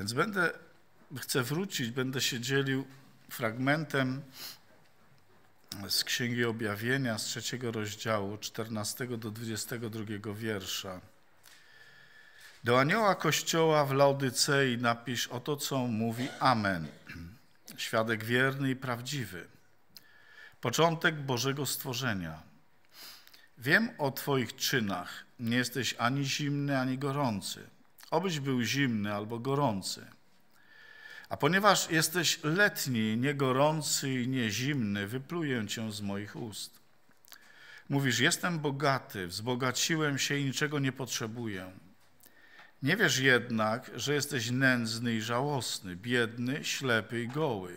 Więc będę, chcę wrócić, będę się dzielił fragmentem z Księgi Objawienia, z trzeciego rozdziału, 14 do 22 wiersza. Do anioła kościoła w Laodycei napisz o to, co mówi Amen, świadek wierny i prawdziwy, początek Bożego stworzenia. Wiem o Twoich czynach, nie jesteś ani zimny, ani gorący obyś był zimny albo gorący. A ponieważ jesteś letni, niegorący i niezimny, wypluję cię z moich ust. Mówisz, jestem bogaty, wzbogaciłem się i niczego nie potrzebuję. Nie wiesz jednak, że jesteś nędzny i żałosny, biedny, ślepy i goły.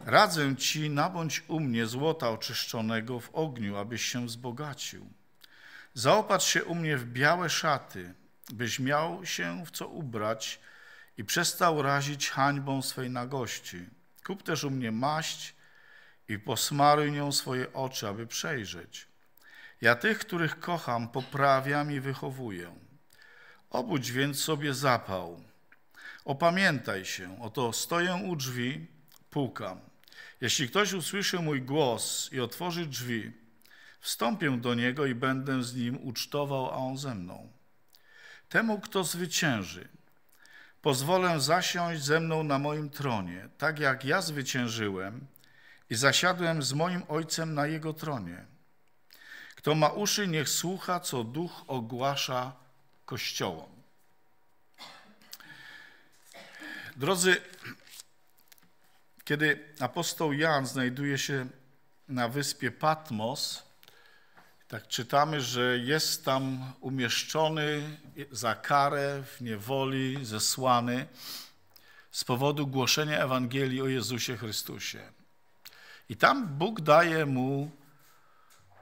Radzę ci, nabądź u mnie złota oczyszczonego w ogniu, abyś się wzbogacił. Zaopatrz się u mnie w białe szaty – byś miał się w co ubrać i przestał razić hańbą swej nagości. Kup też u mnie maść i posmaruj nią swoje oczy, aby przejrzeć. Ja tych, których kocham, poprawiam i wychowuję. Obudź więc sobie zapał. Opamiętaj się, oto stoję u drzwi, pukam. Jeśli ktoś usłyszy mój głos i otworzy drzwi, wstąpię do niego i będę z nim ucztował, a on ze mną. Temu, kto zwycięży, pozwolę zasiąść ze mną na moim tronie, tak jak ja zwyciężyłem i zasiadłem z moim Ojcem na jego tronie. Kto ma uszy, niech słucha, co Duch ogłasza Kościołom. Drodzy, kiedy apostoł Jan znajduje się na wyspie Patmos, tak czytamy, że jest tam umieszczony za karę w niewoli, zesłany z powodu głoszenia Ewangelii o Jezusie Chrystusie. I tam Bóg daje mu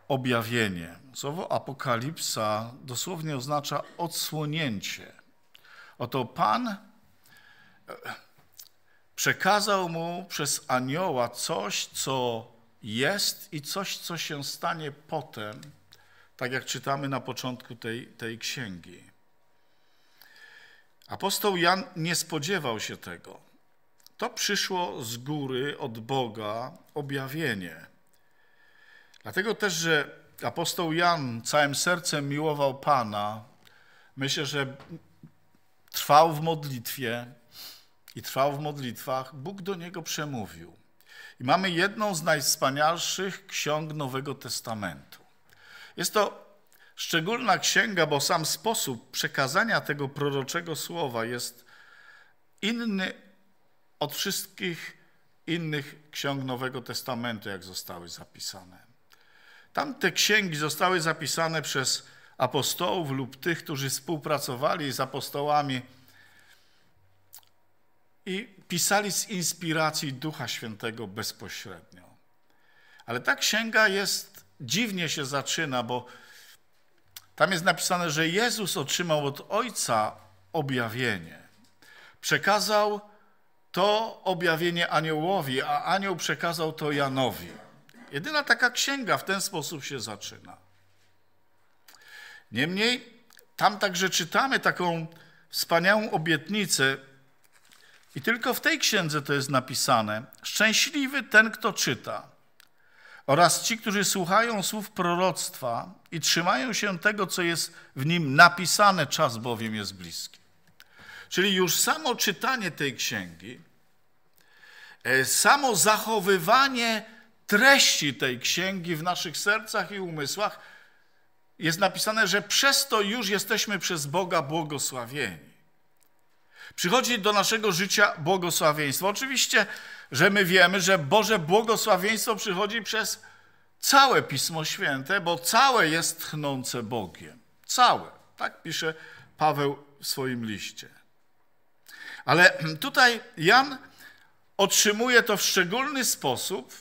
objawienie. Słowo apokalipsa dosłownie oznacza odsłonięcie. Oto Pan e, przekazał mu przez anioła coś, co jest i coś, co się stanie potem, tak jak czytamy na początku tej, tej księgi. Apostoł Jan nie spodziewał się tego. To przyszło z góry od Boga objawienie. Dlatego też, że apostoł Jan całym sercem miłował Pana, myślę, że trwał w modlitwie i trwał w modlitwach, Bóg do niego przemówił. I mamy jedną z najwspanialszych ksiąg Nowego Testamentu. Jest to szczególna księga, bo sam sposób przekazania tego proroczego słowa jest inny od wszystkich innych ksiąg Nowego Testamentu, jak zostały zapisane. Tamte księgi zostały zapisane przez apostołów lub tych, którzy współpracowali z apostołami i pisali z inspiracji Ducha Świętego bezpośrednio. Ale ta księga jest, dziwnie się zaczyna, bo tam jest napisane, że Jezus otrzymał od Ojca objawienie. Przekazał to objawienie aniołowi, a anioł przekazał to Janowi. Jedyna taka księga w ten sposób się zaczyna. Niemniej tam także czytamy taką wspaniałą obietnicę, i tylko w tej księdze to jest napisane: Szczęśliwy ten, kto czyta, oraz ci, którzy słuchają słów proroctwa i trzymają się tego, co jest w nim napisane, czas bowiem jest bliski. Czyli już samo czytanie tej księgi, e, samo zachowywanie treści tej księgi w naszych sercach i umysłach jest napisane, że przez to już jesteśmy przez Boga błogosławieni. Przychodzi do naszego życia błogosławieństwo. Oczywiście, że my wiemy, że Boże błogosławieństwo przychodzi przez całe Pismo Święte, bo całe jest tchnące Bogiem. Całe. Tak pisze Paweł w swoim liście. Ale tutaj Jan otrzymuje to w szczególny sposób.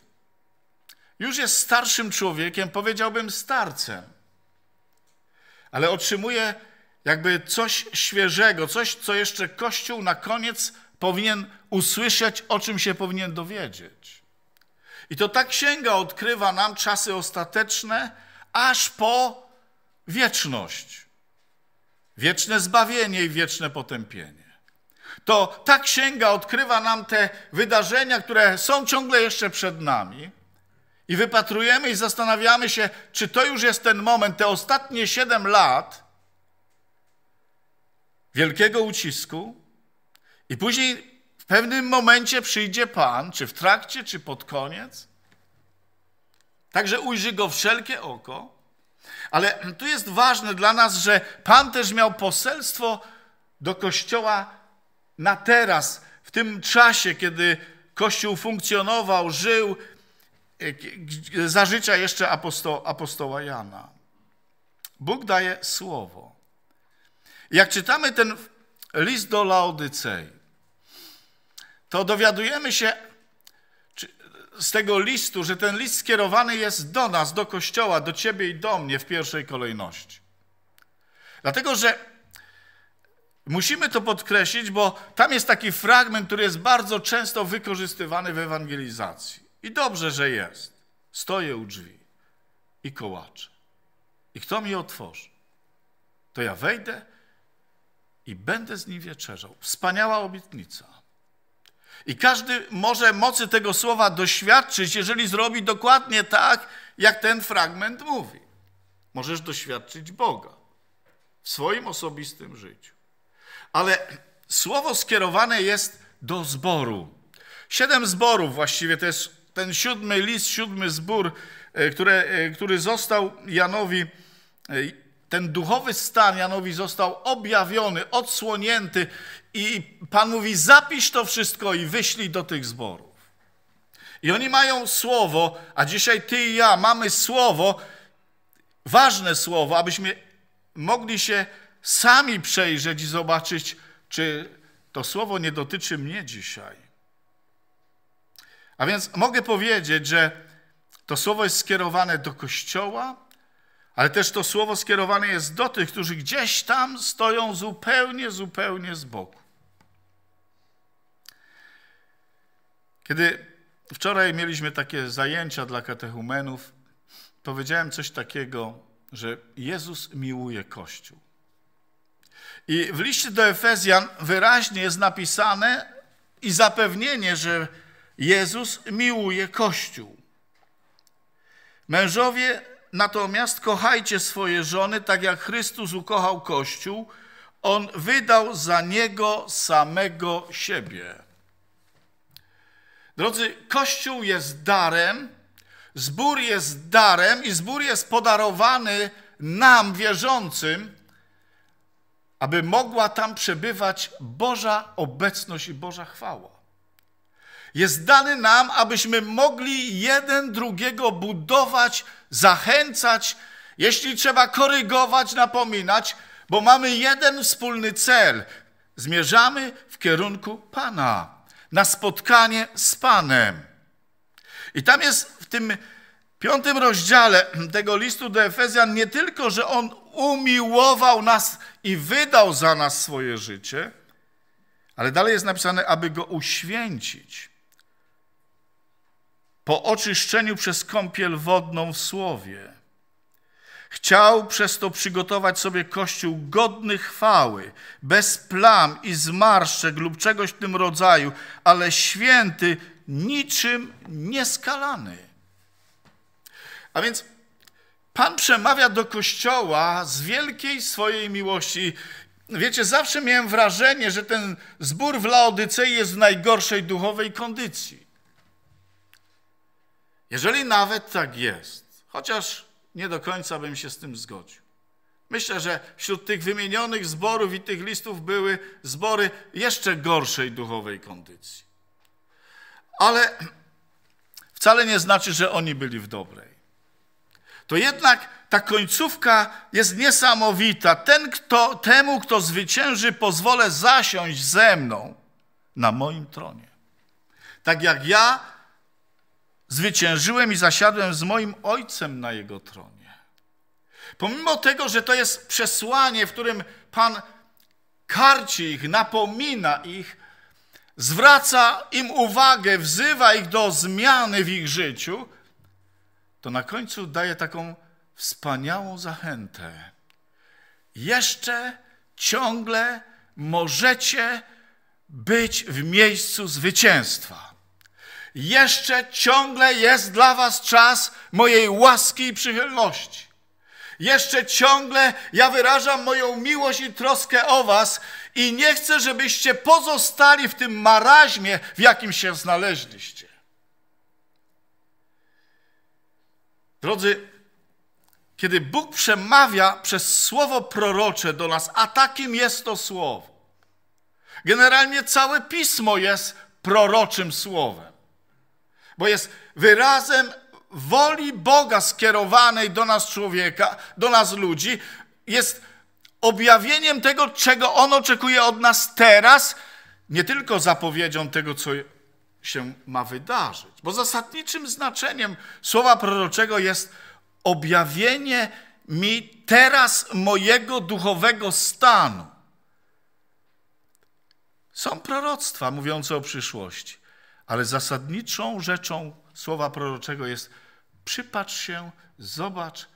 Już jest starszym człowiekiem, powiedziałbym starcem, ale otrzymuje jakby coś świeżego, coś, co jeszcze Kościół na koniec powinien usłyszeć, o czym się powinien dowiedzieć. I to ta księga odkrywa nam czasy ostateczne, aż po wieczność. Wieczne zbawienie i wieczne potępienie. To ta księga odkrywa nam te wydarzenia, które są ciągle jeszcze przed nami. I wypatrujemy i zastanawiamy się, czy to już jest ten moment, te ostatnie siedem lat, wielkiego ucisku, i później w pewnym momencie przyjdzie Pan, czy w trakcie, czy pod koniec. Także ujrzy go wszelkie oko. Ale tu jest ważne dla nas, że Pan też miał poselstwo do Kościoła na teraz, w tym czasie, kiedy Kościół funkcjonował, żył e, za życia jeszcze apostoła Jana. Bóg daje słowo. Jak czytamy ten list do Laodycei, to dowiadujemy się z tego listu, że ten list skierowany jest do nas, do Kościoła, do Ciebie i do mnie w pierwszej kolejności. Dlatego, że musimy to podkreślić, bo tam jest taki fragment, który jest bardzo często wykorzystywany w ewangelizacji. I dobrze, że jest. Stoję u drzwi i kołaczę. I kto mi otworzy? To ja wejdę i będę z nim wieczerzał. Wspaniała obietnica. I każdy może mocy tego słowa doświadczyć, jeżeli zrobi dokładnie tak, jak ten fragment mówi. Możesz doświadczyć Boga w swoim osobistym życiu. Ale słowo skierowane jest do zboru. Siedem zborów właściwie to jest ten siódmy list, siódmy zbór, e, e, który został Janowi e, ten duchowy stan Janowi został objawiony, odsłonięty i Pan mówi, zapisz to wszystko i wyślij do tych zborów. I oni mają słowo, a dzisiaj ty i ja mamy słowo, ważne słowo, abyśmy mogli się sami przejrzeć i zobaczyć, czy to słowo nie dotyczy mnie dzisiaj. A więc mogę powiedzieć, że to słowo jest skierowane do Kościoła, ale też to słowo skierowane jest do tych, którzy gdzieś tam stoją zupełnie, zupełnie z boku. Kiedy wczoraj mieliśmy takie zajęcia dla katechumenów, powiedziałem coś takiego, że Jezus miłuje Kościół. I w liście do Efezjan wyraźnie jest napisane i zapewnienie, że Jezus miłuje Kościół. Mężowie Natomiast kochajcie swoje żony, tak jak Chrystus ukochał Kościół, on wydał za niego samego siebie. Drodzy, Kościół jest darem, zbór jest darem i zbór jest podarowany nam, wierzącym, aby mogła tam przebywać Boża obecność i Boża chwała jest dany nam, abyśmy mogli jeden drugiego budować, zachęcać, jeśli trzeba korygować, napominać, bo mamy jeden wspólny cel. Zmierzamy w kierunku Pana, na spotkanie z Panem. I tam jest w tym piątym rozdziale tego listu do Efezjan nie tylko, że on umiłował nas i wydał za nas swoje życie, ale dalej jest napisane, aby go uświęcić po oczyszczeniu przez kąpiel wodną w Słowie. Chciał przez to przygotować sobie Kościół godny chwały, bez plam i zmarszczek lub czegoś w tym rodzaju, ale święty, niczym nieskalany. A więc Pan przemawia do Kościoła z wielkiej swojej miłości. Wiecie, zawsze miałem wrażenie, że ten zbór w Laodycei jest w najgorszej duchowej kondycji. Jeżeli nawet tak jest, chociaż nie do końca bym się z tym zgodził. Myślę, że wśród tych wymienionych zborów i tych listów były zbory jeszcze gorszej duchowej kondycji. Ale wcale nie znaczy, że oni byli w dobrej. To jednak ta końcówka jest niesamowita. Ten, kto, temu, kto zwycięży, pozwolę zasiąść ze mną na moim tronie. Tak jak ja zwyciężyłem i zasiadłem z moim Ojcem na Jego tronie. Pomimo tego, że to jest przesłanie, w którym Pan karci ich, napomina ich, zwraca im uwagę, wzywa ich do zmiany w ich życiu, to na końcu daje taką wspaniałą zachętę. Jeszcze ciągle możecie być w miejscu zwycięstwa jeszcze ciągle jest dla Was czas mojej łaski i przychylności. Jeszcze ciągle ja wyrażam moją miłość i troskę o Was i nie chcę, żebyście pozostali w tym maraźmie, w jakim się znaleźliście. Drodzy, kiedy Bóg przemawia przez słowo prorocze do nas, a takim jest to słowo. Generalnie całe pismo jest proroczym słowem bo jest wyrazem woli Boga skierowanej do nas człowieka, do nas ludzi, jest objawieniem tego, czego On oczekuje od nas teraz, nie tylko zapowiedzią tego, co się ma wydarzyć. Bo zasadniczym znaczeniem słowa proroczego jest objawienie mi teraz mojego duchowego stanu. Są proroctwa mówiące o przyszłości. Ale zasadniczą rzeczą słowa proroczego jest przypatrz się, zobacz,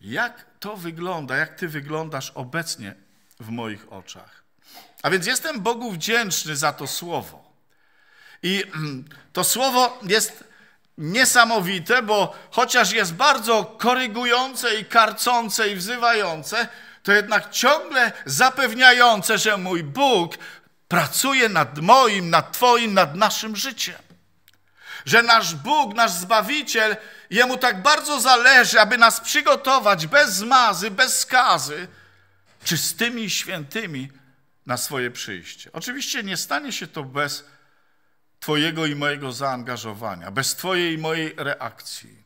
jak to wygląda, jak ty wyglądasz obecnie w moich oczach. A więc jestem Bogu wdzięczny za to słowo. I mm, to słowo jest niesamowite, bo chociaż jest bardzo korygujące i karcące i wzywające, to jednak ciągle zapewniające, że mój Bóg pracuje nad moim, nad Twoim, nad naszym życiem. Że nasz Bóg, nasz Zbawiciel, Jemu tak bardzo zależy, aby nas przygotować bez mazy, bez skazy, czystymi i świętymi na swoje przyjście. Oczywiście nie stanie się to bez Twojego i mojego zaangażowania, bez Twojej i mojej reakcji.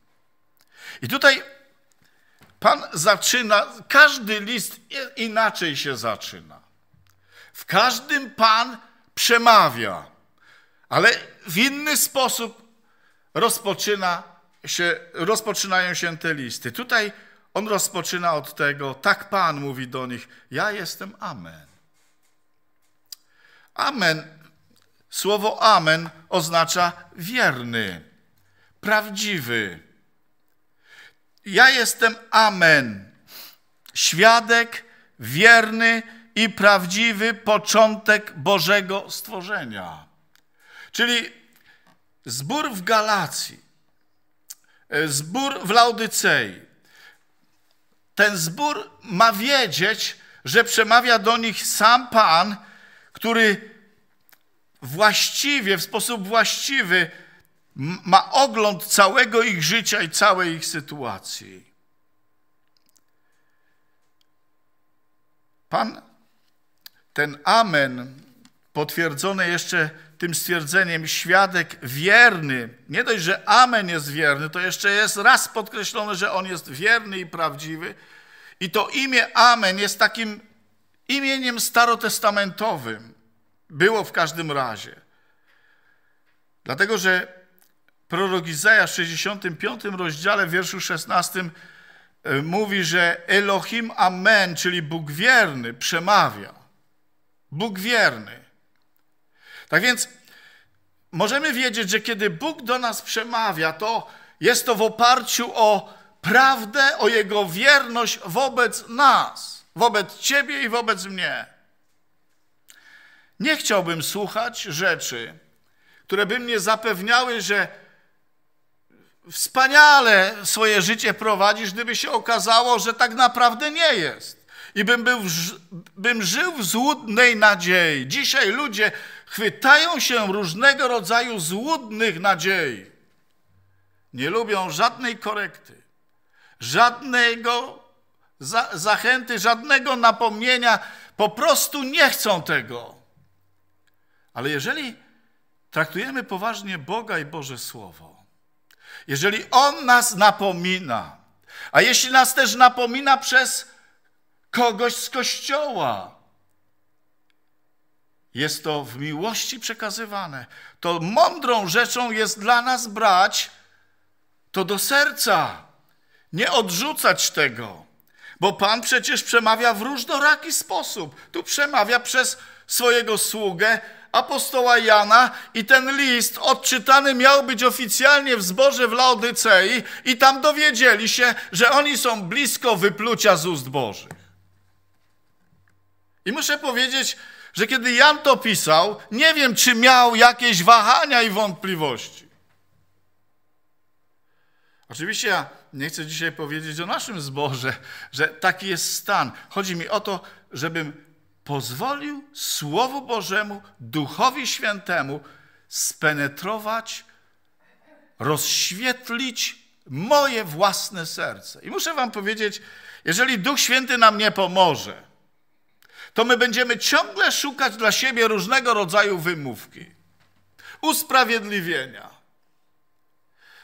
I tutaj Pan zaczyna, każdy list inaczej się zaczyna. W każdym Pan przemawia, ale w inny sposób rozpoczyna się, rozpoczynają się te listy. Tutaj on rozpoczyna od tego, tak Pan mówi do nich, ja jestem Amen. Amen, słowo Amen oznacza wierny, prawdziwy. Ja jestem Amen, świadek, wierny, i prawdziwy początek Bożego stworzenia. Czyli zbór w Galacji, e, zbór w Laudycei. Ten zbór ma wiedzieć, że przemawia do nich sam Pan, który właściwie, w sposób właściwy ma ogląd całego ich życia i całej ich sytuacji. Pan ten amen, potwierdzony jeszcze tym stwierdzeniem, świadek wierny, nie dość, że amen jest wierny, to jeszcze jest raz podkreślone, że on jest wierny i prawdziwy. I to imię amen jest takim imieniem starotestamentowym. Było w każdym razie. Dlatego, że prorok Izaja w 65 rozdziale, w wierszu 16 e, mówi, że Elohim Amen, czyli Bóg wierny, przemawia. Bóg wierny. Tak więc możemy wiedzieć, że kiedy Bóg do nas przemawia, to jest to w oparciu o prawdę, o Jego wierność wobec nas, wobec Ciebie i wobec mnie. Nie chciałbym słuchać rzeczy, które by mnie zapewniały, że wspaniale swoje życie prowadzisz, gdyby się okazało, że tak naprawdę nie jest i bym, był, bym żył w złudnej nadziei. Dzisiaj ludzie chwytają się różnego rodzaju złudnych nadziei. Nie lubią żadnej korekty, żadnego za zachęty, żadnego napomnienia. Po prostu nie chcą tego. Ale jeżeli traktujemy poważnie Boga i Boże Słowo, jeżeli On nas napomina, a jeśli nas też napomina przez kogoś z kościoła. Jest to w miłości przekazywane. To mądrą rzeczą jest dla nas brać to do serca. Nie odrzucać tego. Bo Pan przecież przemawia w różnoraki sposób. Tu przemawia przez swojego sługę, apostoła Jana i ten list odczytany miał być oficjalnie w zborze w Laodycei i tam dowiedzieli się, że oni są blisko wyplucia z ust Bożych. I muszę powiedzieć, że kiedy Jan to pisał, nie wiem, czy miał jakieś wahania i wątpliwości. Oczywiście ja nie chcę dzisiaj powiedzieć o naszym zborze, że taki jest stan. Chodzi mi o to, żebym pozwolił Słowu Bożemu, Duchowi Świętemu spenetrować, rozświetlić moje własne serce. I muszę wam powiedzieć, jeżeli Duch Święty nam nie pomoże, to my będziemy ciągle szukać dla siebie różnego rodzaju wymówki, usprawiedliwienia.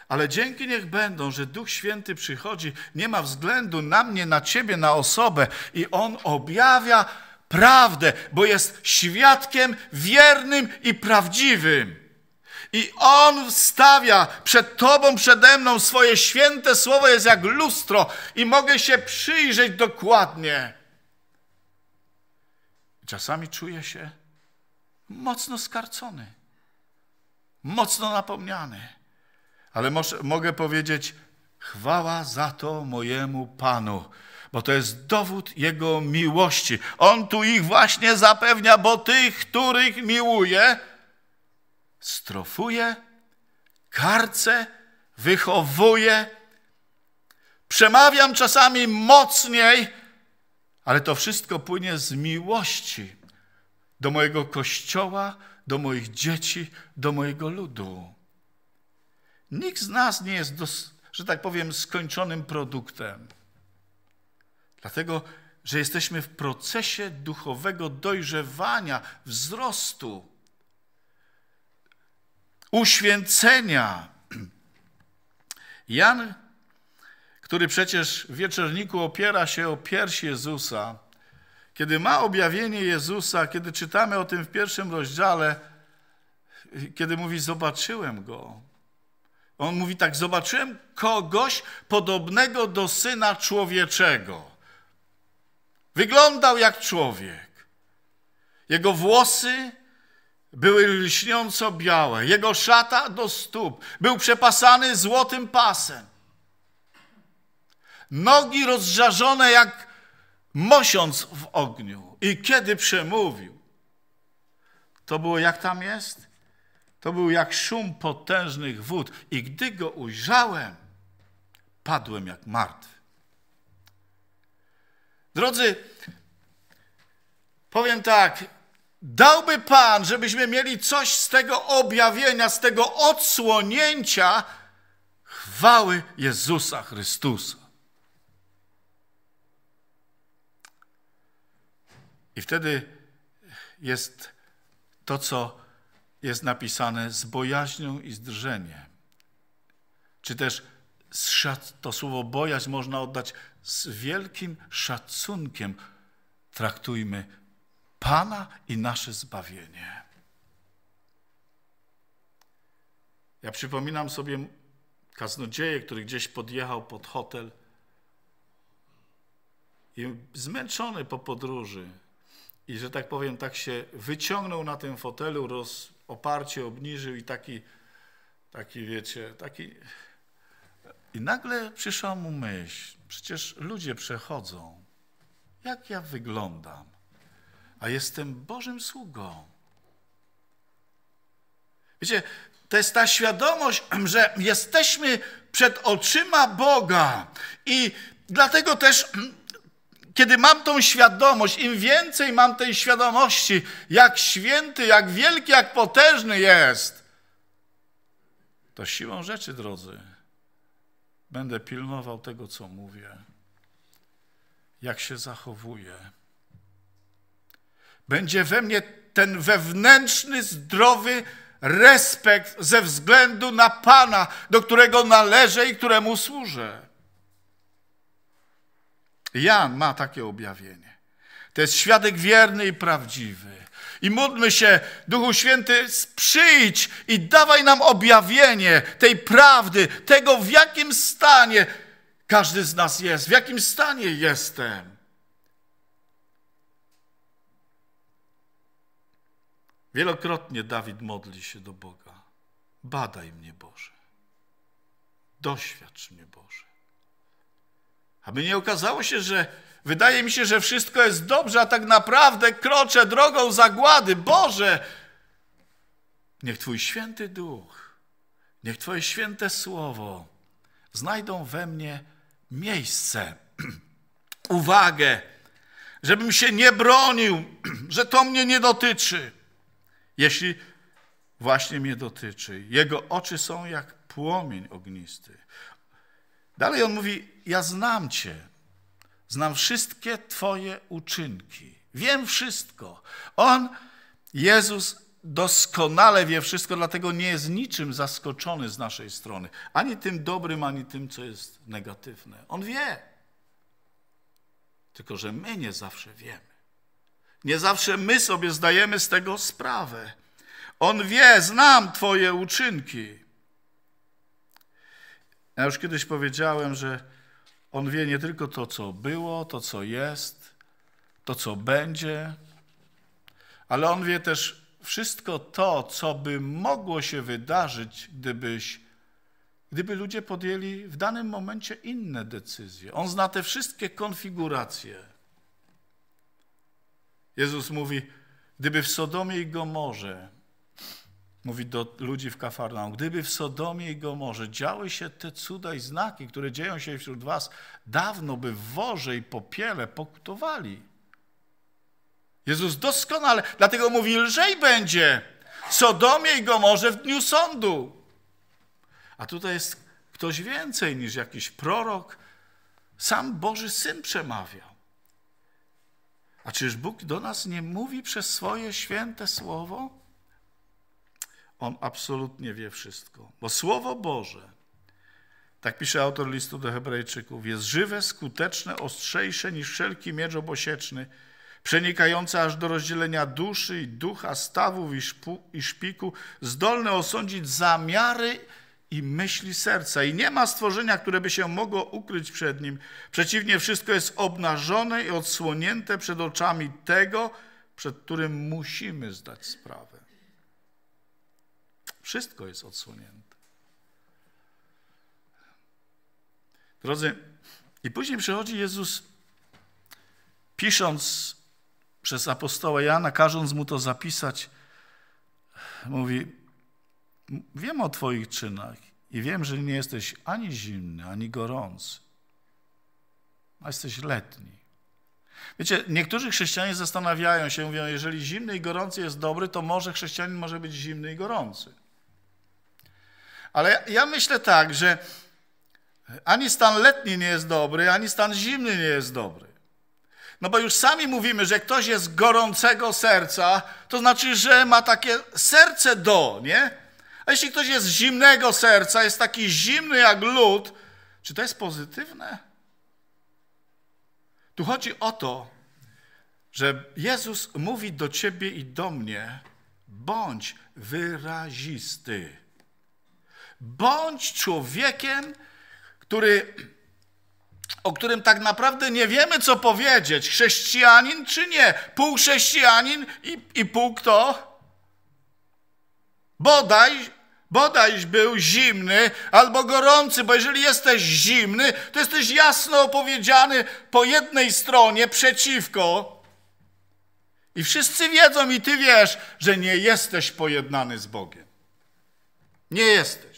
Ale dzięki niech będą, że Duch Święty przychodzi, nie ma względu na mnie, na ciebie, na osobę i on objawia prawdę, bo jest świadkiem wiernym i prawdziwym. I On wstawia przed Tobą, przede mną swoje święte słowo, jest jak lustro, i mogę się przyjrzeć dokładnie. Czasami czuję się mocno skarcony, mocno napomniany, ale może, mogę powiedzieć, chwała za to mojemu Panu, bo to jest dowód Jego miłości. On tu ich właśnie zapewnia, bo tych, których miłuje, strofuje, karce, wychowuje. Przemawiam czasami mocniej, ale to wszystko płynie z miłości do mojego kościoła, do moich dzieci, do mojego ludu. Nikt z nas nie jest, że tak powiem, skończonym produktem. Dlatego, że jesteśmy w procesie duchowego dojrzewania, wzrostu, uświęcenia. Jan który przecież w wieczorniku opiera się o pierś Jezusa, kiedy ma objawienie Jezusa, kiedy czytamy o tym w pierwszym rozdziale, kiedy mówi: Zobaczyłem go. On mówi tak: Zobaczyłem kogoś podobnego do syna człowieczego. Wyglądał jak człowiek. Jego włosy były lśniąco białe, jego szata do stóp. Był przepasany złotym pasem nogi rozżarzone jak mosiąc w ogniu. I kiedy przemówił, to było jak tam jest? To był jak szum potężnych wód. I gdy go ujrzałem, padłem jak martwy. Drodzy, powiem tak, dałby Pan, żebyśmy mieli coś z tego objawienia, z tego odsłonięcia chwały Jezusa Chrystusa. I wtedy jest to, co jest napisane z bojaźnią i z drżeniem. Czy też to słowo bojaźń można oddać z wielkim szacunkiem. Traktujmy Pana i nasze zbawienie. Ja przypominam sobie kaznodzieję, który gdzieś podjechał pod hotel i zmęczony po podróży i że tak powiem, tak się wyciągnął na tym fotelu, rozoparcie obniżył i taki, taki wiecie, taki... I nagle przyszła mu myśl, przecież ludzie przechodzą, jak ja wyglądam, a jestem Bożym sługą. Wiecie, to jest ta świadomość, że jesteśmy przed oczyma Boga i dlatego też kiedy mam tą świadomość, im więcej mam tej świadomości, jak święty, jak wielki, jak potężny jest, to siłą rzeczy, drodzy, będę pilnował tego, co mówię, jak się zachowuję. Będzie we mnie ten wewnętrzny, zdrowy respekt ze względu na Pana, do którego należę i któremu służę. Jan ma takie objawienie. To jest świadek wierny i prawdziwy. I módlmy się, Duchu Święty, przyjdź i dawaj nam objawienie tej prawdy, tego w jakim stanie każdy z nas jest, w jakim stanie jestem. Wielokrotnie Dawid modli się do Boga. Badaj mnie, Boże. Doświadcz mnie, aby nie okazało się, że wydaje mi się, że wszystko jest dobrze, a tak naprawdę kroczę drogą zagłady. Boże, niech Twój święty duch, niech Twoje święte słowo znajdą we mnie miejsce, uwagę, żebym się nie bronił, że to mnie nie dotyczy. Jeśli właśnie mnie dotyczy, jego oczy są jak płomień ognisty. Dalej on mówi: Ja znam Cię, znam wszystkie Twoje uczynki, wiem wszystko. On, Jezus, doskonale wie wszystko, dlatego nie jest niczym zaskoczony z naszej strony, ani tym dobrym, ani tym, co jest negatywne. On wie. Tylko, że my nie zawsze wiemy. Nie zawsze my sobie zdajemy z tego sprawę. On wie, znam Twoje uczynki. Ja już kiedyś powiedziałem, że On wie nie tylko to, co było, to, co jest, to, co będzie, ale On wie też wszystko to, co by mogło się wydarzyć, gdybyś, gdyby ludzie podjęli w danym momencie inne decyzje. On zna te wszystkie konfiguracje. Jezus mówi, gdyby w Sodomie i Gomorze mówi do ludzi w Kafarnaum, gdyby w Sodomie i Gomorze działy się te cuda i znaki, które dzieją się wśród was, dawno by w worze i popiele pokutowali. Jezus doskonale, dlatego mówi, lżej będzie w Sodomie i Gomorze w dniu sądu. A tutaj jest ktoś więcej niż jakiś prorok, sam Boży Syn przemawiał. A czyż Bóg do nas nie mówi przez swoje święte słowo? On absolutnie wie wszystko. Bo Słowo Boże, tak pisze autor listu do Hebrajczyków, jest żywe, skuteczne, ostrzejsze niż wszelki miecz obosieczny, przenikające aż do rozdzielenia duszy i ducha, stawów i, szpu, i szpiku, zdolne osądzić zamiary i myśli serca. I nie ma stworzenia, które by się mogło ukryć przed nim. Przeciwnie, wszystko jest obnażone i odsłonięte przed oczami tego, przed którym musimy zdać sprawę. Wszystko jest odsłonięte. Drodzy, i później przychodzi Jezus, pisząc przez apostoła Jana, każąc mu to zapisać, mówi: Wiem o Twoich czynach i wiem, że nie jesteś ani zimny, ani gorący, a jesteś letni. Wiecie, niektórzy chrześcijanie zastanawiają się, mówią, jeżeli zimny i gorący jest dobry, to może chrześcijanin może być zimny i gorący. Ale ja, myślę tak, że ani stan letni nie jest dobry, ani stan zimny nie jest dobry. No bo już sami mówimy, że ktoś jest gorącego serca, to znaczy, że ma takie serce do, nie? A jeśli ktoś jest zimnego serca, jest taki zimny jak lód, czy to jest pozytywne? Tu chodzi o to, że Jezus mówi do ciebie i do mnie: bądź wyrazisty. Bądź człowiekiem, który, o którym tak naprawdę nie wiemy, co powiedzieć. Chrześcijanin czy nie? Pół chrześcijanin i, i pół kto? Bodaj, bodajś był zimny albo gorący, bo jeżeli jesteś zimny, to jesteś jasno opowiedziany po jednej stronie przeciwko. I wszyscy wiedzą, i ty wiesz, że nie jesteś pojednany z Bogiem. Nie jesteś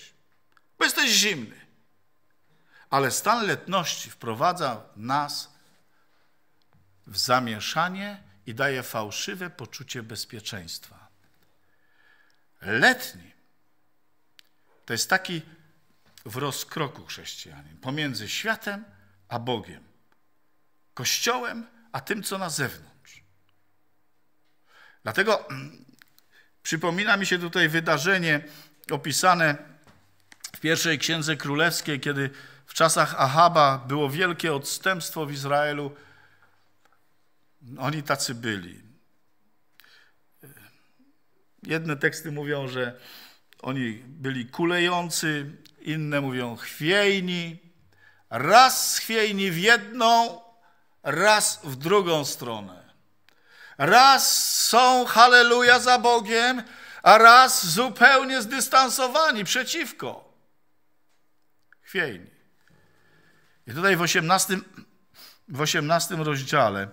bo jesteś zimny. Ale stan letności wprowadza nas w zamieszanie i daje fałszywe poczucie bezpieczeństwa. Letni to jest taki w rozkroku chrześcijanin pomiędzy światem a Bogiem, kościołem a tym, co na zewnątrz. Dlatego mm, przypomina mi się tutaj wydarzenie opisane w pierwszej księdze królewskiej, kiedy w czasach Ahaba było wielkie odstępstwo w Izraelu, oni tacy byli. Jedne teksty mówią, że oni byli kulejący, inne mówią chwiejni. Raz chwiejni w jedną, raz w drugą stronę. Raz są halleluja za Bogiem, a raz zupełnie zdystansowani przeciwko chwiejni. I tutaj w 18, w 18 rozdziale,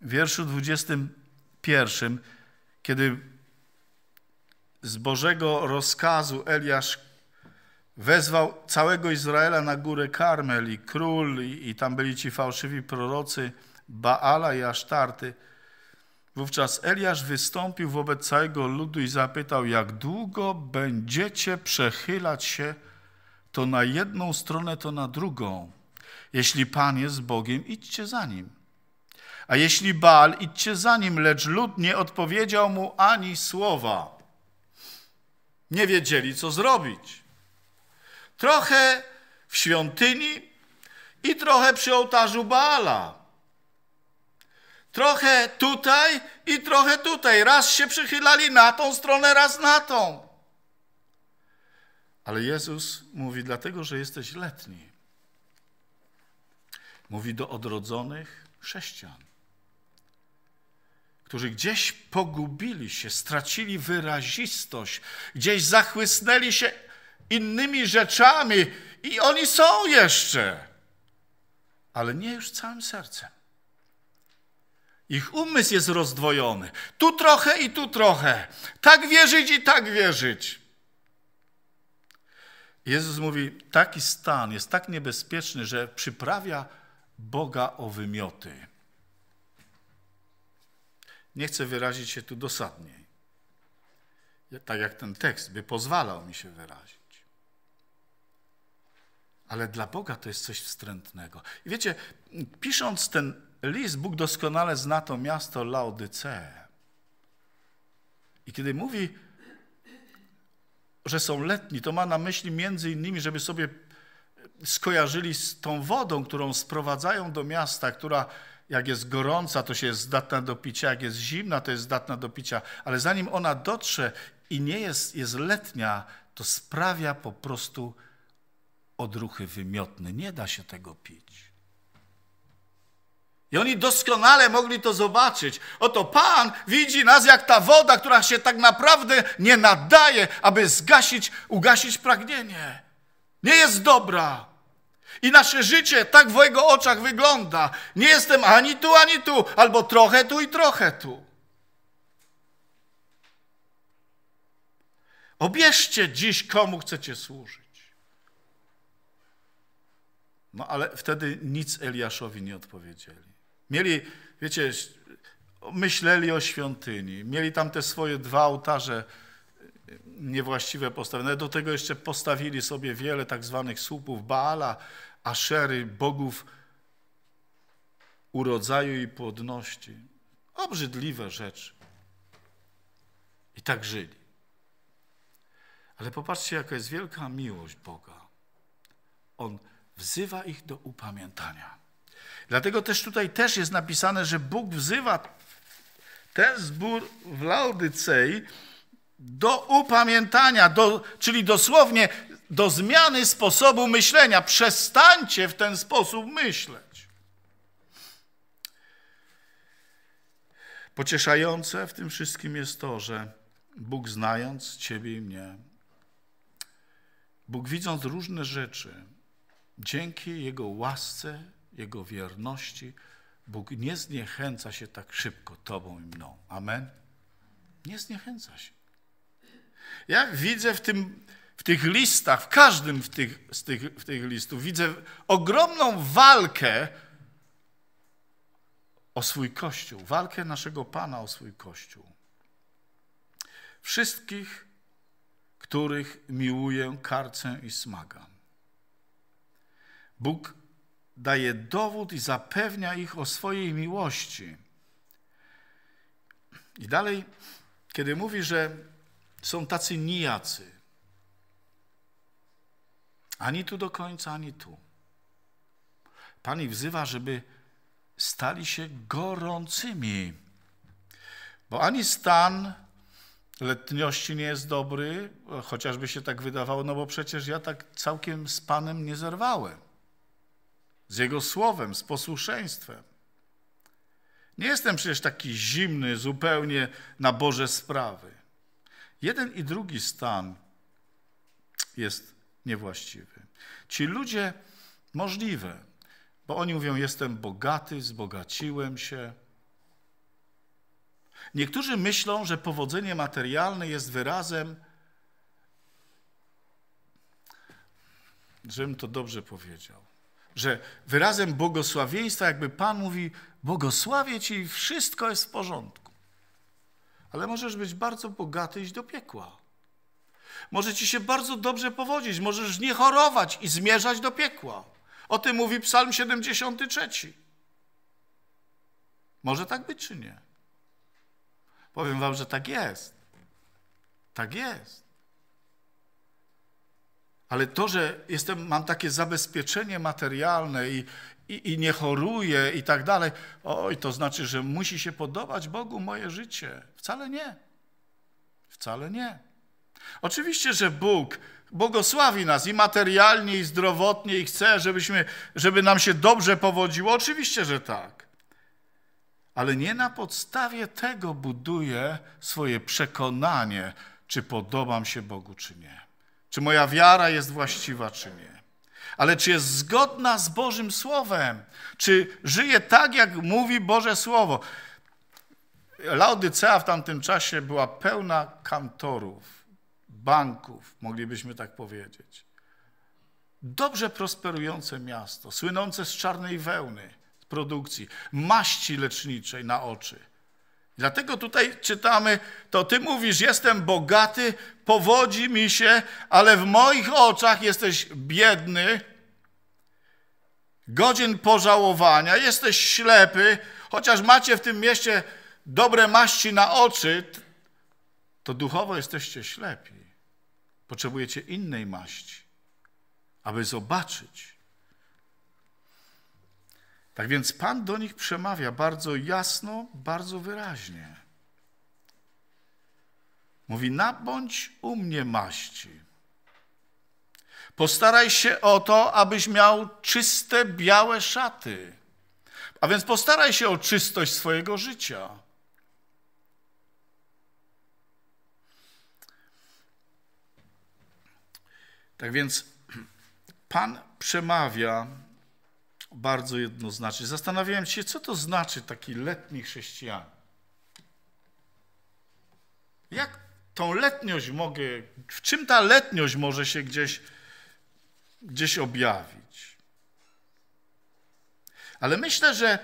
w wierszu 21, kiedy z Bożego rozkazu Eliasz wezwał całego Izraela na górę Karmel i król, i, i tam byli ci fałszywi prorocy Baala i Asztarty. Wówczas Eliasz wystąpił wobec całego ludu i zapytał, jak długo będziecie przechylać się to na jedną stronę, to na drugą. Jeśli Pan jest Bogiem, idźcie za Nim. A jeśli Baal, idźcie za Nim, lecz lud nie odpowiedział mu ani słowa. Nie wiedzieli, co zrobić. Trochę w świątyni i trochę przy ołtarzu Baala. Trochę tutaj i trochę tutaj. Raz się przychylali na tą stronę, raz na tą. Ale Jezus mówi, dlatego że jesteś letni. Mówi do odrodzonych chrześcijan, którzy gdzieś pogubili się, stracili wyrazistość, gdzieś zachłysnęli się innymi rzeczami i oni są jeszcze, ale nie już całym sercem. Ich umysł jest rozdwojony. Tu trochę i tu trochę. Tak wierzyć i tak wierzyć. Jezus mówi, taki stan jest tak niebezpieczny, że przyprawia Boga o wymioty. Nie chcę wyrazić się tu dosadniej, tak jak ten tekst by pozwalał mi się wyrazić. Ale dla Boga to jest coś wstrętnego. I wiecie, pisząc ten list, Bóg doskonale zna to miasto Laodycee. I kiedy mówi że są letni, to ma na myśli między innymi, żeby sobie skojarzyli z tą wodą, którą sprowadzają do miasta, która jak jest gorąca, to się jest zdatna do picia, jak jest zimna, to jest zdatna do picia, ale zanim ona dotrze i nie jest, jest letnia, to sprawia po prostu odruchy wymiotne. Nie da się tego pić. I oni doskonale mogli to zobaczyć. Oto Pan widzi nas jak ta woda, która się tak naprawdę nie nadaje, aby zgasić, ugasić pragnienie. Nie jest dobra. I nasze życie tak w Jego oczach wygląda. Nie jestem ani tu, ani tu, albo trochę tu i trochę tu. Obierzcie dziś, komu chcecie służyć. No ale wtedy nic Eliaszowi nie odpowiedzieli. Mieli, wiecie, myśleli o świątyni, mieli tam te swoje dwa ołtarze e, niewłaściwe postawione. Do tego jeszcze postawili sobie wiele tak zwanych słupów Baala, Aszery, bogów urodzaju i płodności. Obrzydliwe rzeczy. I tak żyli. Ale popatrzcie, jaka jest wielka miłość Boga. On wzywa ich do upamiętania. Dlatego też tutaj też jest napisane, że Bóg wzywa ten zbór w Laodycei do upamiętania, do, czyli dosłownie do zmiany sposobu myślenia. Przestańcie w ten sposób myśleć. Pocieszające w tym wszystkim jest to, że Bóg znając Ciebie i mnie, Bóg widząc różne rzeczy, dzięki Jego łasce jego wierności, Bóg nie zniechęca się tak szybko Tobą i mną. Amen? Nie zniechęca się. Ja widzę w, tym, w tych listach, w każdym w tych, z tych, w tych listów, widzę ogromną walkę o swój Kościół, walkę naszego Pana o swój Kościół. Wszystkich, których miłuję, karcę i smagam. Bóg daje dowód i zapewnia ich o swojej miłości. I dalej, kiedy mówi, że są tacy nijacy, ani tu do końca, ani tu. Pan ich wzywa, żeby stali się gorącymi, bo ani stan letniości nie jest dobry, chociażby się tak wydawało, no bo przecież ja tak całkiem z Panem nie zerwałem z Jego słowem, z posłuszeństwem. Nie jestem przecież taki zimny zupełnie na Boże sprawy. Jeden i drugi stan jest niewłaściwy. Ci ludzie możliwe, bo oni mówią: Jestem bogaty, zbogaciłem się. Niektórzy myślą, że powodzenie materialne jest wyrazem, żebym to dobrze powiedział, że wyrazem błogosławieństwa, jakby Pan mówi, błogosławię Ci i wszystko jest w porządku. Ale możesz być bardzo bogaty iść do piekła. Może Ci się bardzo dobrze powodzić, możesz nie chorować i zmierzać do piekła. O tym mówi Psalm 73. Może tak być, czy nie? Powiem Wam, że tak jest. Tak jest. Ale to, że jestem, mam takie zabezpieczenie materialne i, i, i nie choruję i tak dalej, oj, to znaczy, że musi się podobać Bogu moje życie. Wcale nie. Wcale nie. Oczywiście, że Bóg błogosławi nas i materialnie, i zdrowotnie, i chce, żebyśmy, żeby nam się dobrze powodziło. Oczywiście, że tak. Ale nie na podstawie tego buduje swoje przekonanie, czy podobam się Bogu, czy nie. Czy moja wiara jest właściwa, czy nie? Ale czy jest zgodna z Bożym Słowem? Czy żyje tak, jak mówi Boże Słowo? Laodycea w tamtym czasie była pełna kantorów, banków, moglibyśmy tak powiedzieć. Dobrze prosperujące miasto, słynące z czarnej wełny produkcji, maści leczniczej na oczy – Dlatego tutaj czytamy, to ty mówisz, jestem bogaty, powodzi mi się, ale w moich oczach jesteś biedny, Godzin pożałowania, jesteś ślepy, chociaż macie w tym mieście dobre maści na oczy, to duchowo jesteście ślepi. Potrzebujecie innej maści, aby zobaczyć. Tak więc Pan do nich przemawia bardzo jasno, bardzo wyraźnie. Mówi, nabądź u mnie maści. Postaraj się o to, abyś miał czyste, białe szaty. A więc postaraj się o czystość swojego życia. Tak więc Pan przemawia bardzo jednoznacznie. Zastanawiałem się, co to znaczy taki letni chrześcijan. Jak tą letniość mogę, w czym ta letniość może się gdzieś, gdzieś objawić? Ale myślę, że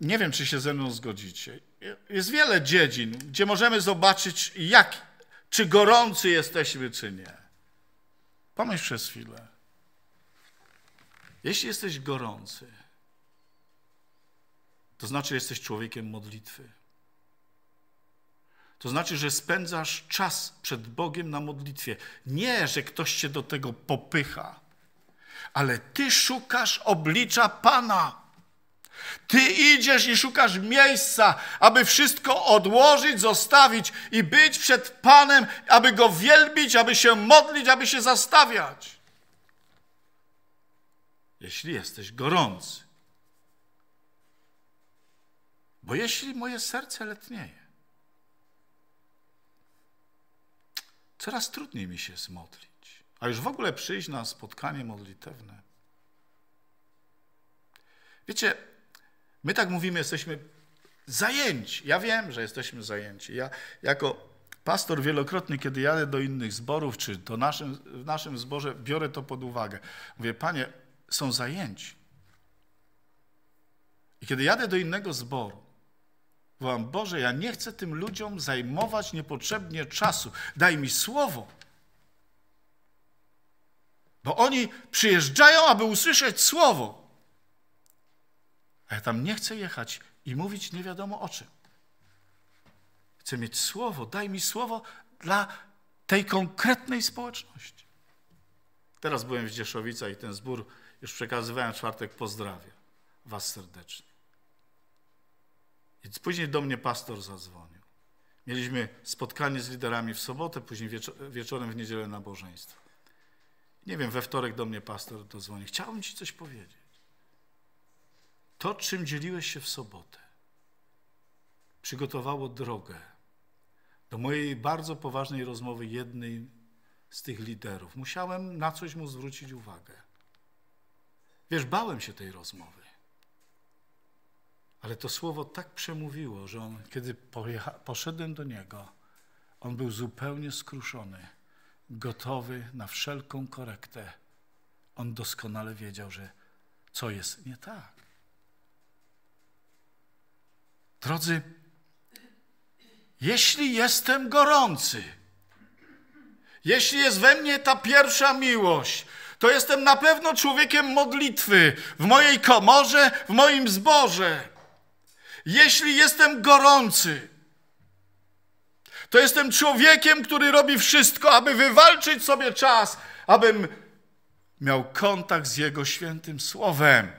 nie wiem, czy się ze mną zgodzicie. Jest wiele dziedzin, gdzie możemy zobaczyć, jak, czy gorący jesteśmy, czy nie. Pomyśl przez chwilę. Jeśli jesteś gorący, to znaczy, jesteś człowiekiem modlitwy. To znaczy, że spędzasz czas przed Bogiem na modlitwie. Nie, że ktoś cię do tego popycha, ale ty szukasz oblicza Pana. Ty idziesz i szukasz miejsca, aby wszystko odłożyć, zostawić i być przed Panem, aby go wielbić, aby się modlić, aby się zastawiać jeśli jesteś gorący. Bo jeśli moje serce letnieje, coraz trudniej mi się zmodlić, a już w ogóle przyjść na spotkanie modlitewne. Wiecie, my tak mówimy, jesteśmy zajęci. Ja wiem, że jesteśmy zajęci. Ja jako pastor wielokrotnie, kiedy jadę do innych zborów, czy do naszym, w naszym zborze, biorę to pod uwagę. Mówię, panie, są zajęci. I kiedy jadę do innego zboru, wołam, Boże, ja nie chcę tym ludziom zajmować niepotrzebnie czasu. Daj mi słowo. Bo oni przyjeżdżają, aby usłyszeć słowo. A ja tam nie chcę jechać i mówić nie wiadomo o czym. Chcę mieć słowo, daj mi słowo dla tej konkretnej społeczności. Teraz byłem w Dzieszowicach i ten zbór już przekazywałem czwartek, pozdrawiam was serdecznie. I później do mnie pastor zadzwonił. Mieliśmy spotkanie z liderami w sobotę, później wieczo wieczorem w niedzielę nabożeństwo. Nie wiem, we wtorek do mnie pastor dzwoni. Chciałbym ci coś powiedzieć. To, czym dzieliłeś się w sobotę, przygotowało drogę do mojej bardzo poważnej rozmowy jednej z tych liderów. Musiałem na coś mu zwrócić uwagę. Wiesz, bałem się tej rozmowy. Ale to słowo tak przemówiło, że on, kiedy poszedłem do niego, on był zupełnie skruszony, gotowy na wszelką korektę. On doskonale wiedział, że co jest nie tak. Drodzy, jeśli jestem gorący, jeśli jest we mnie ta pierwsza miłość, to jestem na pewno człowiekiem modlitwy w mojej komorze, w moim zborze. Jeśli jestem gorący, to jestem człowiekiem, który robi wszystko, aby wywalczyć sobie czas, abym miał kontakt z Jego świętym Słowem.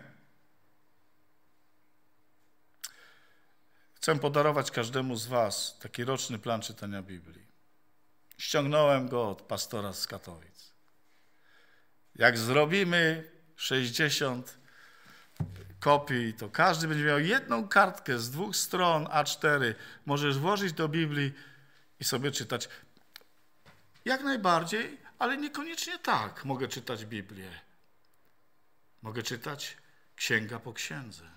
Chcę podarować każdemu z Was taki roczny plan czytania Biblii. Ściągnąłem go od pastora z Katowic. Jak zrobimy 60 kopii, to każdy będzie miał jedną kartkę z dwóch stron A4. Możesz włożyć do Biblii i sobie czytać. Jak najbardziej, ale niekoniecznie tak mogę czytać Biblię. Mogę czytać księga po księdze.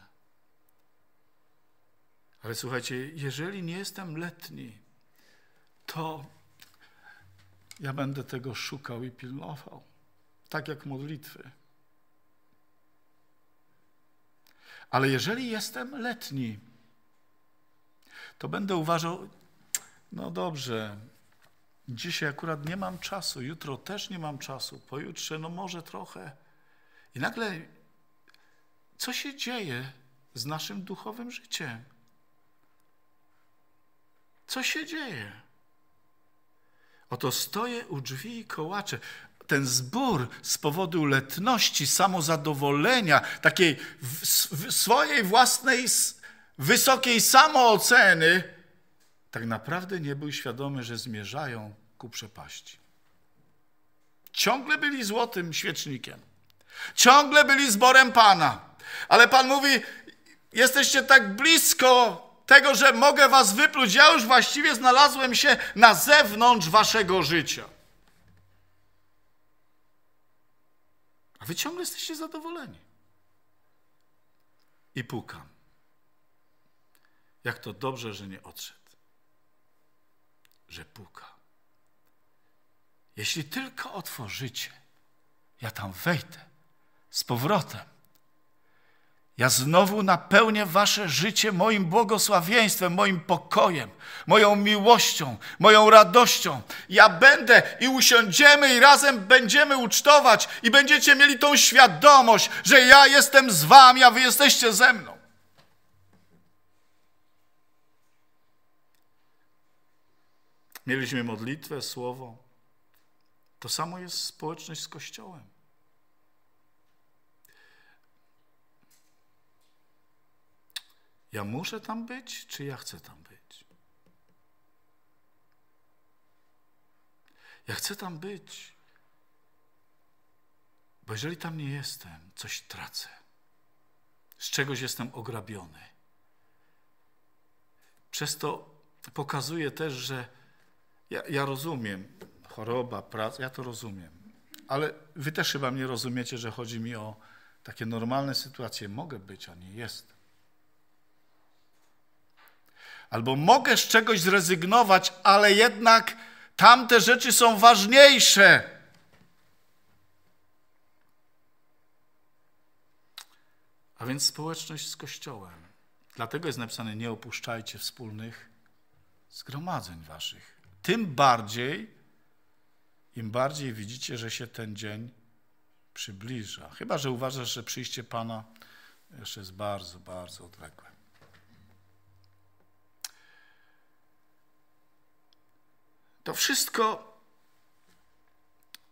Ale słuchajcie, jeżeli nie jestem letni, to ja będę tego szukał i pilnował tak jak modlitwy. Ale jeżeli jestem letni, to będę uważał, no dobrze, dzisiaj akurat nie mam czasu, jutro też nie mam czasu, pojutrze no może trochę. I nagle co się dzieje z naszym duchowym życiem? Co się dzieje? Oto stoję u drzwi i kołaczę ten zbór z powodu letności, samozadowolenia, takiej w, w swojej własnej wysokiej samooceny, tak naprawdę nie był świadomy, że zmierzają ku przepaści. Ciągle byli złotym świecznikiem. Ciągle byli zborem Pana. Ale Pan mówi, jesteście tak blisko tego, że mogę was wypluć. Ja już właściwie znalazłem się na zewnątrz waszego życia. A wy ciągle jesteście zadowoleni. I pukam. Jak to dobrze, że nie odszedł. Że puka. Jeśli tylko otworzycie, ja tam wejdę z powrotem ja znowu napełnię wasze życie moim błogosławieństwem, moim pokojem, moją miłością, moją radością. Ja będę i usiądziemy i razem będziemy ucztować i będziecie mieli tą świadomość, że ja jestem z wami, a wy jesteście ze mną. Mieliśmy modlitwę, słowo. To samo jest społeczność z Kościołem. Ja muszę tam być, czy ja chcę tam być? Ja chcę tam być, bo jeżeli tam nie jestem, coś tracę. Z czegoś jestem ograbiony. Przez to pokazuje też, że ja, ja rozumiem choroba, praca, ja to rozumiem, ale wy też chyba mnie rozumiecie, że chodzi mi o takie normalne sytuacje. Mogę być, a nie jestem albo mogę z czegoś zrezygnować, ale jednak tamte rzeczy są ważniejsze. A więc społeczność z Kościołem. Dlatego jest napisane: Nie opuszczajcie wspólnych zgromadzeń waszych. Tym bardziej, im bardziej widzicie, że się ten dzień przybliża. Chyba, że uważasz, że przyjście Pana jeszcze jest bardzo, bardzo odległe. To wszystko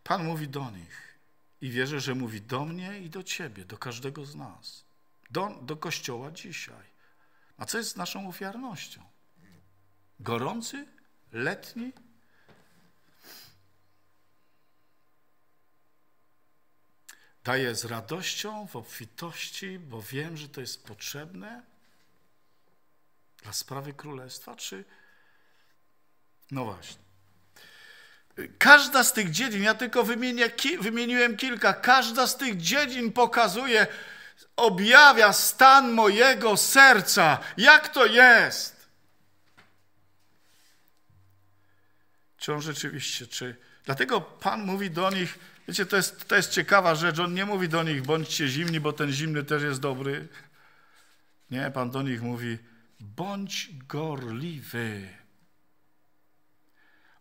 Pan mówi do nich i wierzę, że mówi do mnie i do ciebie, do każdego z nas, do, do Kościoła dzisiaj. A co jest z naszą ofiarnością? Gorący? Letni? Daję z radością, w obfitości, bo wiem, że to jest potrzebne dla sprawy królestwa, czy... No właśnie. Każda z tych dziedzin, ja tylko wymienię, wymieniłem kilka, każda z tych dziedzin pokazuje, objawia stan mojego serca. Jak to jest? Czy on rzeczywiście, czy. Dlatego Pan mówi do nich, wiecie, to jest, to jest ciekawa rzecz, on nie mówi do nich, bądźcie zimni, bo ten zimny też jest dobry. Nie, Pan do nich mówi, bądź gorliwy.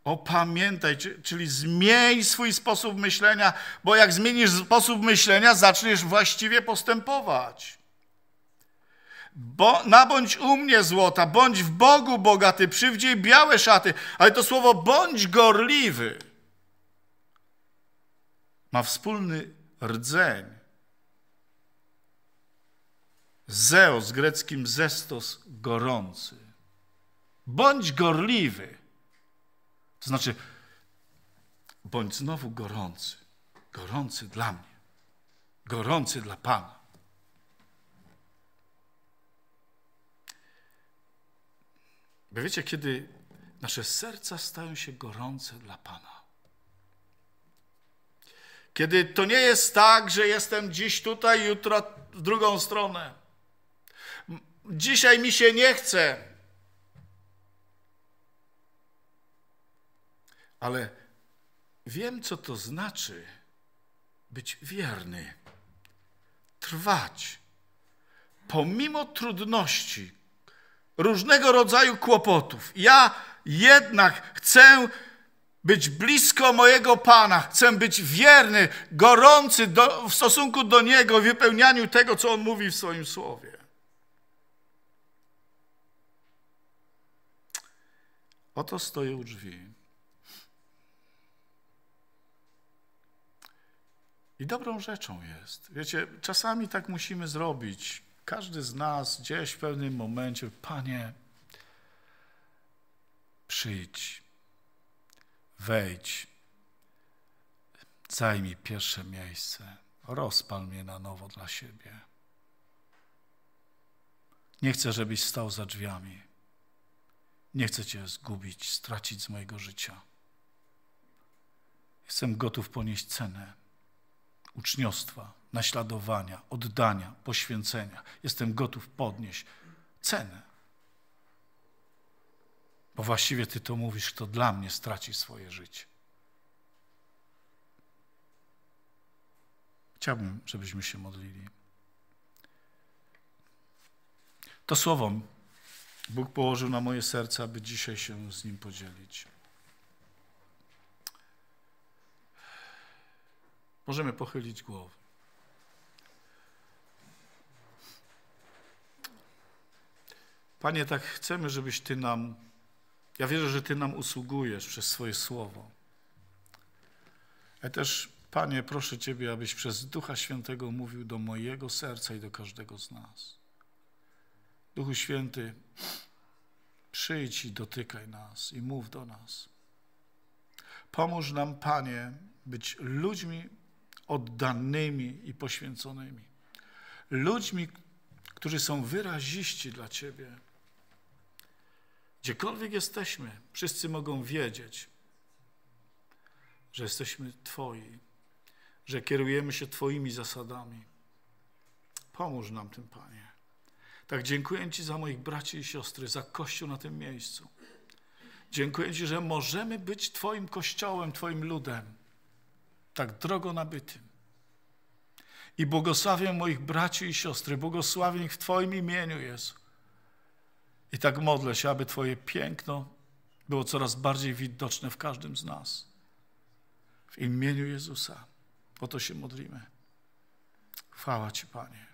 Opamiętaj, czyli zmień swój sposób myślenia, bo jak zmienisz sposób myślenia, zaczniesz właściwie postępować. Bo, nabądź u mnie złota, bądź w Bogu bogaty, przywdziej białe szaty. Ale to słowo bądź gorliwy ma wspólny rdzeń. Zeos, greckim zestos, gorący. Bądź gorliwy. To znaczy, bądź znowu gorący, gorący dla mnie, gorący dla Pana. Bo wiecie, kiedy nasze serca stają się gorące dla Pana, kiedy to nie jest tak, że jestem dziś tutaj, jutro w drugą stronę, dzisiaj mi się nie chce, ale wiem, co to znaczy być wierny, trwać, pomimo trudności, różnego rodzaju kłopotów. Ja jednak chcę być blisko mojego Pana, chcę być wierny, gorący do, w stosunku do Niego, w wypełnianiu tego, co On mówi w swoim słowie. Oto stoję u drzwi. I dobrą rzeczą jest. Wiecie, czasami tak musimy zrobić. Każdy z nas gdzieś w pewnym momencie, Panie, przyjdź, wejdź, zajmij pierwsze miejsce, rozpal mnie na nowo dla siebie. Nie chcę, żebyś stał za drzwiami. Nie chcę Cię zgubić, stracić z mojego życia. Jestem gotów ponieść cenę uczniostwa, naśladowania, oddania, poświęcenia. Jestem gotów podnieść cenę. Bo właściwie Ty to mówisz, kto dla mnie straci swoje życie. Chciałbym, żebyśmy się modlili. To słowo Bóg położył na moje serce, aby dzisiaj się z nim podzielić. Możemy pochylić głowę. Panie, tak chcemy, żebyś Ty nam, ja wierzę, że Ty nam usługujesz przez swoje słowo. Ja też, Panie, proszę Ciebie, abyś przez Ducha Świętego mówił do mojego serca i do każdego z nas. Duchu Święty, przyjdź i dotykaj nas i mów do nas. Pomóż nam, Panie, być ludźmi oddanymi i poświęconymi. Ludźmi, którzy są wyraziści dla Ciebie. Gdziekolwiek jesteśmy, wszyscy mogą wiedzieć, że jesteśmy Twoi, że kierujemy się Twoimi zasadami. Pomóż nam tym, Panie. Tak dziękuję Ci za moich braci i siostry, za Kościół na tym miejscu. Dziękuję Ci, że możemy być Twoim Kościołem, Twoim ludem tak drogo nabytym. I błogosławię moich braci i siostry, błogosławię ich w Twoim imieniu, Jezu. I tak modlę się, aby Twoje piękno było coraz bardziej widoczne w każdym z nas. W imieniu Jezusa. O to się modlimy. Chwała Ci, Panie.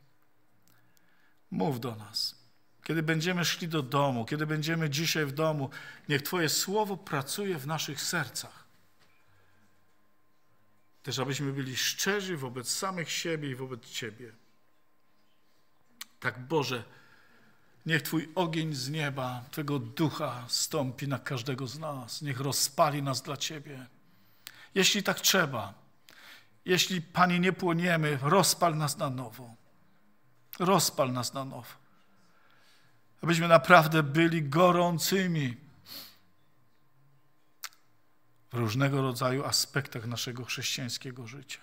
Mów do nas. Kiedy będziemy szli do domu, kiedy będziemy dzisiaj w domu, niech Twoje słowo pracuje w naszych sercach też abyśmy byli szczerzy wobec samych siebie i wobec Ciebie. Tak Boże, niech Twój ogień z nieba, Twego ducha stąpi na każdego z nas. Niech rozpali nas dla Ciebie. Jeśli tak trzeba, jeśli Panie nie płoniemy, rozpal nas na nowo. Rozpal nas na nowo. Abyśmy naprawdę byli gorącymi w różnego rodzaju aspektach naszego chrześcijańskiego życia.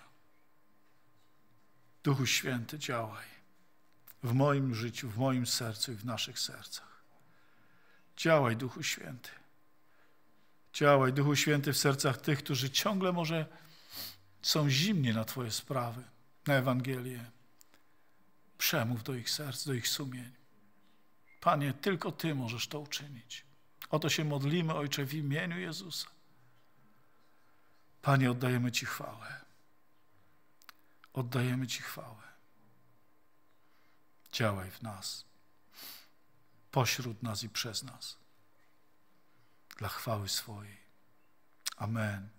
Duchu Święty, działaj w moim życiu, w moim sercu i w naszych sercach. Działaj, Duchu Święty. Działaj, Duchu Święty, w sercach tych, którzy ciągle może są zimni na Twoje sprawy, na Ewangelię. Przemów do ich serc, do ich sumień. Panie, tylko Ty możesz to uczynić. Oto się modlimy, Ojcze, w imieniu Jezusa. Panie, oddajemy Ci chwałę. Oddajemy Ci chwałę. Działaj w nas, pośród nas i przez nas, dla chwały swojej. Amen.